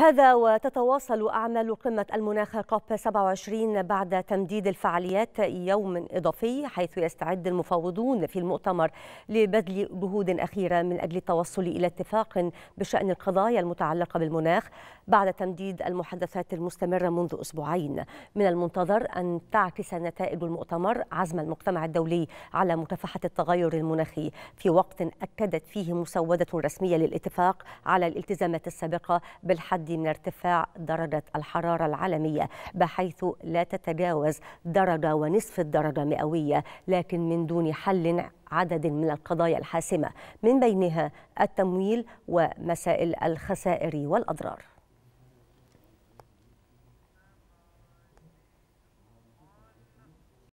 هذا وتتواصل أعمال قمة المناخ كوب 27 بعد تمديد الفعاليات يوم إضافي حيث يستعد المفاوضون في المؤتمر لبذل جهود أخيرة من أجل التوصل إلى اتفاق بشأن القضايا المتعلقة بالمناخ بعد تمديد المحادثات المستمرة منذ أسبوعين من المنتظر أن تعكس نتائج المؤتمر عزم المجتمع الدولي على مكافحة التغير المناخي في وقت أكدت فيه مسودة رسمية للاتفاق على الالتزامات السابقة بالحد التحدي من ارتفاع درجة الحرارة العالمية بحيث لا تتجاوز درجة ونصف الدرجة مئوية لكن من دون حل عدد من القضايا الحاسمة من بينها التمويل ومسائل الخسائر والأضرار